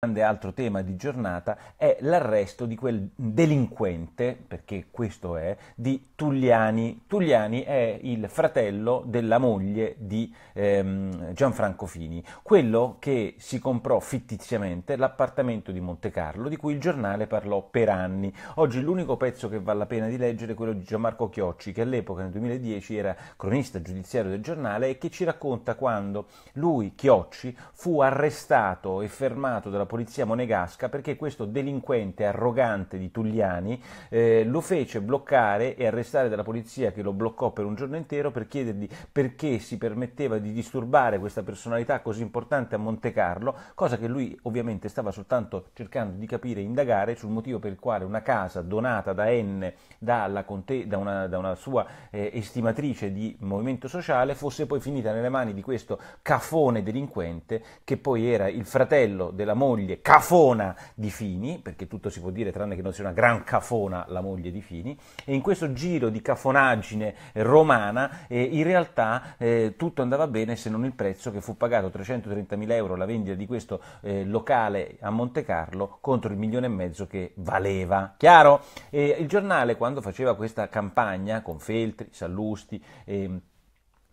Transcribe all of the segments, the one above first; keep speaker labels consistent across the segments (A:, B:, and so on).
A: grande altro tema di giornata è l'arresto di quel delinquente, perché questo è, di Tugliani. Tugliani è il fratello della moglie di ehm, Gianfranco Fini, quello che si comprò fittiziamente l'appartamento di Monte Carlo, di cui il giornale parlò per anni. Oggi l'unico pezzo che vale la pena di leggere è quello di Gianmarco Chiocci, che all'epoca, nel 2010, era cronista giudiziario del giornale e che ci racconta quando lui, Chiocci, fu arrestato e fermato dalla polizia monegasca perché questo delinquente arrogante di Tugliani eh, lo fece bloccare e arrestare dalla polizia che lo bloccò per un giorno intero per chiedergli perché si permetteva di disturbare questa personalità così importante a Monte Carlo, cosa che lui ovviamente stava soltanto cercando di capire e indagare sul motivo per il quale una casa donata da N da, conte, da, una, da una, sua eh, estimatrice di movimento sociale fosse poi finita nelle mani di questo cafone delinquente che poi era il fratello della moglie moglie cafona di Fini, perché tutto si può dire tranne che non sia una gran cafona la moglie di Fini, e in questo giro di cafonaggine romana eh, in realtà eh, tutto andava bene se non il prezzo che fu pagato 330.000 euro la vendita di questo eh, locale a Monte Carlo contro il milione e mezzo che valeva. Chiaro? il giornale quando faceva questa campagna con Feltri, Sallusti, eh,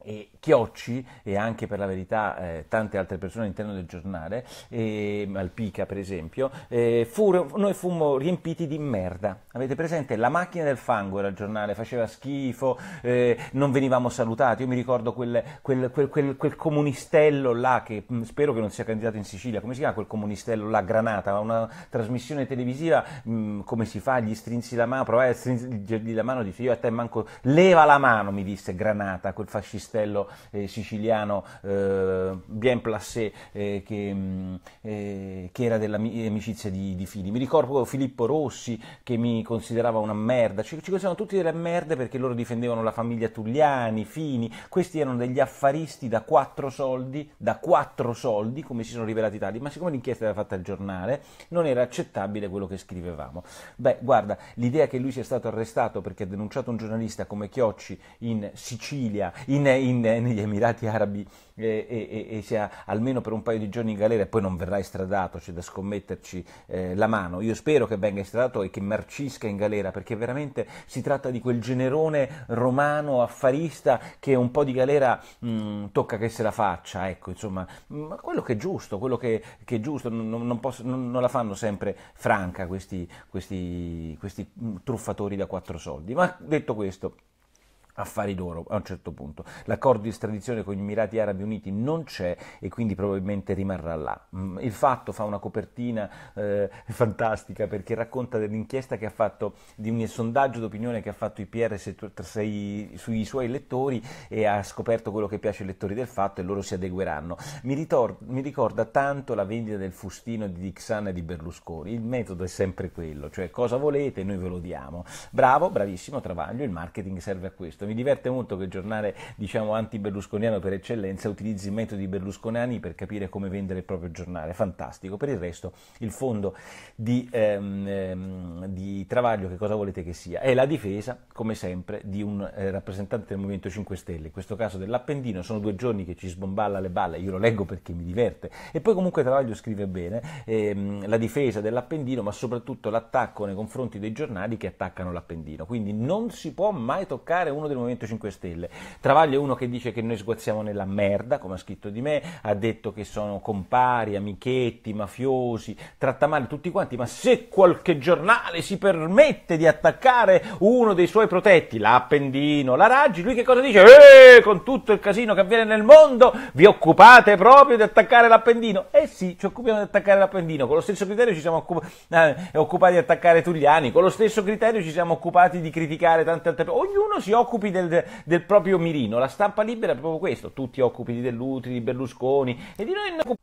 A: e Chiocci e anche per la verità eh, tante altre persone all'interno del giornale, eh, Malpica per esempio, eh, fu, noi fummo riempiti di merda. Avete presente? La macchina del fango era il giornale, faceva schifo, eh, non venivamo salutati. Io mi ricordo quel, quel, quel, quel comunistello là che mm, spero che non sia candidato in Sicilia, come si chiama quel comunistello là? Granata, una trasmissione televisiva, mh, mm, come si fa? Gli strinsi la mano, provai a eh, stringergli la mano, dice io a te manco, leva la mano, mi disse Granata, quel fascista castello eh, siciliano eh, bien placé eh, che, mm, che, era dell'amicizia di, di Fini. Mi ricordo Filippo Rossi che mi considerava una merda, ci, ci consideravano tutti delle merde perché loro difendevano la famiglia Tulliani, Fini, questi erano degli affaristi da quattro soldi, da quattro soldi come si sono rivelati tali, ma siccome l'inchiesta era fatta al giornale non era accettabile quello che scrivevamo. Beh, guarda, l'idea che lui sia stato arrestato perché ha denunciato un giornalista come Chiocci in Sicilia, in in, eh, negli Emirati Arabi e, e, e, sia almeno per un paio di giorni in galera e poi non verrà estradato, c'è da scommetterci eh, la mano. Io spero che venga estradato e che marcisca in galera perché veramente si tratta di quel generone romano affarista che un po' di galera mh, mm, tocca che se la faccia, ecco, insomma, mh, mm, quello che è giusto, quello che, che è giusto, non, non, posso, non, non, la fanno sempre franca questi, questi, questi mm, truffatori da quattro soldi. Ma detto questo, affari loro a un certo punto. L'accordo di estradizione con gli Emirati Arabi Uniti non c'è e quindi probabilmente rimarrà là. Mm, il fatto fa una copertina eh, fantastica perché racconta dell'inchiesta che ha fatto, di un sondaggio d'opinione che ha fatto IPR sui suoi lettori e ha scoperto quello che piace ai lettori del fatto e loro si adegueranno. Mi, ritor- mi ricorda tanto la vendita del fustino di Dixan e di Berlusconi. Il metodo è sempre quello, cioè cosa volete noi ve lo diamo. Bravo, bravissimo Travaglio, il marketing serve a questo questo. Mi diverte molto che il giornale diciamo, anti-berlusconiano per eccellenza utilizzi i metodi berlusconiani per capire come vendere il proprio giornale. Fantastico. Per il resto, il fondo di, ehm, ehm, di Travaglio, che cosa volete che sia? È la difesa, come sempre, di un eh, rappresentante del Movimento 5 Stelle, in questo caso dell'Appendino. Sono due giorni che ci sbomballa le balle. Io lo leggo perché mi diverte. E poi, comunque, Travaglio scrive bene ehm, la difesa dell'Appendino, ma soprattutto l'attacco nei confronti dei giornali che attaccano l'Appendino. Quindi, non si può mai toccare uno dei del Movimento 5 Stelle. Travaglio è uno che dice che noi sguazziamo nella merda, come ha scritto di me, ha detto che sono compari, amichetti, mafiosi, tratta male tutti quanti, ma se qualche giornale si permette di attaccare uno dei suoi protetti, l'Appendino, la Raggi, lui che cosa dice? Eh, con tutto il casino che avviene nel mondo, vi occupate proprio di attaccare l'Appendino? Eh sì, ci occupiamo di attaccare l'Appendino, con lo stesso criterio ci siamo occup- eh, occupati di attaccare Tugliani, con lo stesso criterio ci siamo occupati di criticare tante altre persone, ognuno si occupa occupi del, del, proprio mirino. La stampa libera è proprio questo, tu ti occupi dell'Utri, di Berlusconi e di noi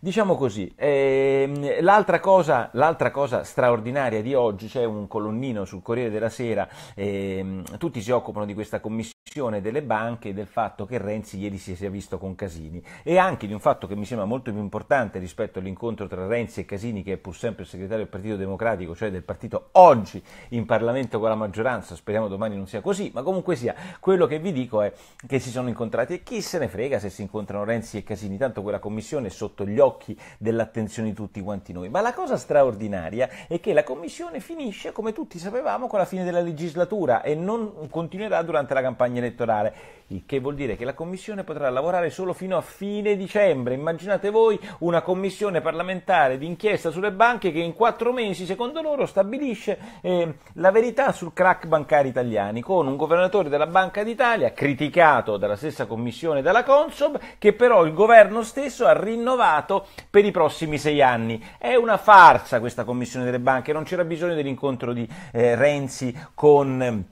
A: Diciamo così, ehm, l'altra, cosa, l'altra, cosa, straordinaria di oggi, c'è un colonnino sul Corriere della Sera, ehm, tutti si occupano di questa commissione delle banche e del fatto che Renzi ieri si sia visto con Casini e anche di un fatto che mi sembra molto più importante rispetto all'incontro tra Renzi e Casini che è pur sempre il segretario del Partito Democratico, cioè del partito oggi in Parlamento con la maggioranza, speriamo domani non sia così, ma comunque sia, quello che vi dico è che si sono incontrati e chi se ne frega se si incontrano Renzi e Casini, tanto quella commissione è sotto gli occhi dell'attenzione di tutti quanti noi, ma la cosa straordinaria è che la commissione finisce come tutti sapevamo con la fine della legislatura e non continuerà durante la campagna campagna elettorale, il che vuol dire che la Commissione potrà lavorare solo fino a fine dicembre. Immaginate voi una Commissione parlamentare d'inchiesta sulle banche che in quattro mesi, secondo loro, stabilisce eh, la verità sul crack bancario italiani, con un governatore della Banca d'Italia criticato dalla stessa Commissione e dalla Consob, che però il governo stesso ha rinnovato per i prossimi sei anni. È una farsa questa Commissione delle banche, non c'era bisogno dell'incontro di eh, Renzi con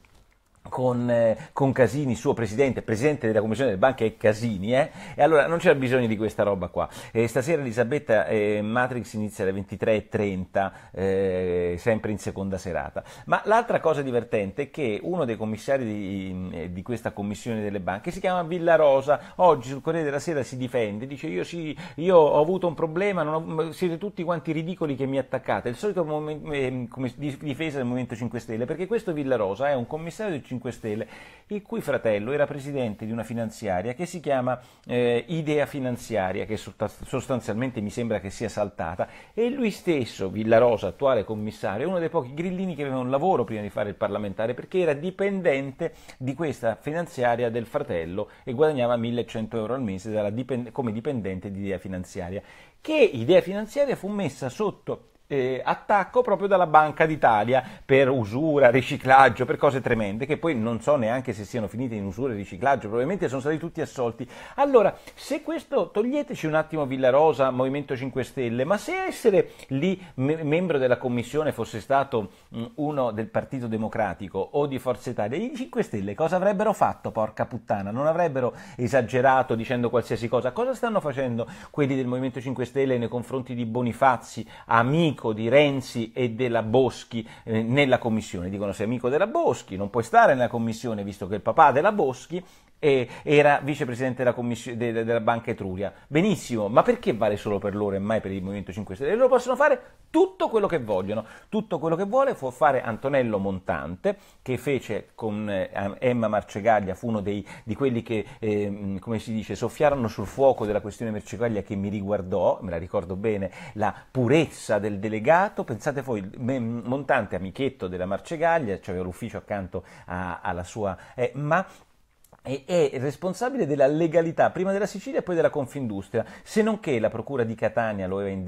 A: con, eh, con, Casini, suo presidente, presidente della commissione delle banche è Casini, eh? e allora non c'è bisogno di questa roba qua. Eh, stasera Elisabetta eh, Matrix inizia alle 23.30, eh, sempre in seconda serata. Ma l'altra cosa divertente è che uno dei commissari di, eh, di, questa commissione delle banche si chiama Villarosa, oggi sul Corriere della Sera si difende, dice io, sì, io ho avuto un problema, ho, siete tutti quanti ridicoli che mi attaccate, il solito momen, difesa del Movimento 5 Stelle, perché questo Villarosa è un commissario del 5 5 Stelle, il cui fratello era presidente di una finanziaria che si chiama eh, Idea Finanziaria, che sostanzialmente mi sembra che sia saltata, e lui stesso, Villarosa, attuale commissario, è uno dei pochi grillini che aveva un lavoro prima di fare il parlamentare, perché era dipendente di questa finanziaria del fratello e guadagnava 1100 euro al mese dipend- come dipendente di Idea Finanziaria, che Idea Finanziaria fu messa sotto eh, attacco proprio dalla Banca d'Italia per usura, riciclaggio, per cose tremende che poi non so neanche se siano finite in usura e riciclaggio, probabilmente sono stati tutti assolti. Allora, se questo toglieteci un attimo Villarosa, Movimento 5 Stelle, ma se essere lì me- membro della commissione fosse stato mh, mm, uno del Partito Democratico o di Forza Italia, i 5 Stelle cosa avrebbero fatto? Porca puttana, non avrebbero esagerato dicendo qualsiasi cosa. Cosa stanno facendo quelli del Movimento 5 Stelle nei confronti di Bonifazzi, amici amico di Renzi e della Boschi eh, nella commissione. Dicono sei amico della Boschi, non puoi stare nella commissione visto che il papà della Boschi e era vicepresidente della, de, della Banca Etruria. Benissimo, ma perché vale solo per loro e mai per il Movimento 5 Stelle? Loro possono fare tutto quello che vogliono, tutto quello che vuole può fare Antonello Montante, che fece con eh, Emma Marcegaglia, fu uno dei, di quelli che, eh, come si dice, soffiarono sul fuoco della questione Marcegaglia che mi riguardò, me la ricordo bene, la purezza del delegato, pensate voi, Montante amichetto della Marcegaglia, c'aveva cioè l'ufficio accanto a, alla sua, eh, ma è responsabile della legalità prima della Sicilia e poi della Confindustria, se non che la Procura di Catania lo aveva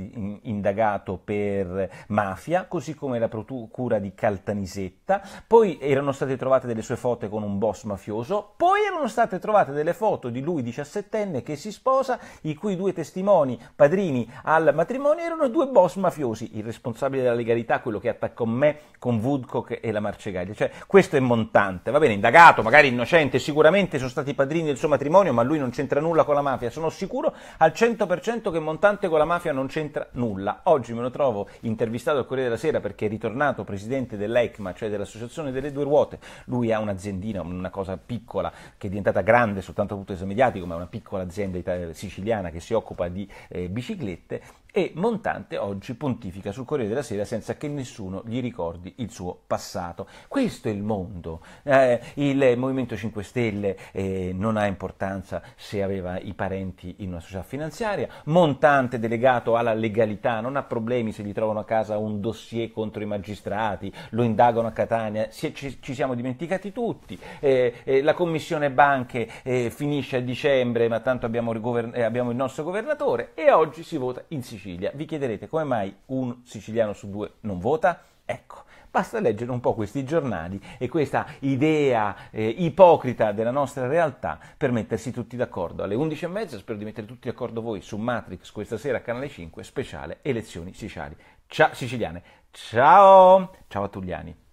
A: indagato per mafia, così come la Procura di Caltanisetta, poi erano state trovate delle sue foto con un boss mafioso, poi erano state trovate delle foto di lui 17enne che si sposa, i cui due testimoni padrini al matrimonio erano due boss mafiosi, il responsabile della legalità, quello che attaccò me con Woodcock e la Marcegaglia, cioè questo è montante, va bene, indagato, magari innocente sicuramente, probabilmente sono stati i padrini del suo matrimonio, ma lui non c'entra nulla con la mafia. Sono sicuro al 100% che Montante con la mafia non c'entra nulla. Oggi me lo trovo intervistato al Corriere della Sera perché è ritornato presidente dell'ECMA, cioè dell'Associazione delle Due Ruote. Lui ha un'aziendina, una cosa piccola che è diventata grande soltanto dal punto di vista mediatico, ma è una piccola azienda siciliana che si occupa di eh, biciclette e Montante oggi pontifica sul Corriere della Sera senza che nessuno gli ricordi il suo passato. Questo è il mondo, eh, il Movimento 5 Stelle, eh, non ha importanza se aveva i parenti in una società finanziaria, Montante delegato alla legalità non ha problemi se gli trovano a casa un dossier contro i magistrati, lo indagano a Catania, si, ci, ci, siamo dimenticati tutti, eh, eh, la commissione banche finisce a dicembre ma tanto abbiamo, abbiamo il nostro governatore e oggi si vota in Sicilia. Vi chiederete come mai un siciliano su due non vota? Ecco, Basta leggere un po' questi giornali e questa idea eh, ipocrita della nostra realtà per mettersi tutti d'accordo. Alle 11.30 spero di mettere tutti d'accordo voi su Matrix questa sera, canale 5, speciale elezioni siciliane. Ciao, siciliane. Ciao, ciao a Tugliani.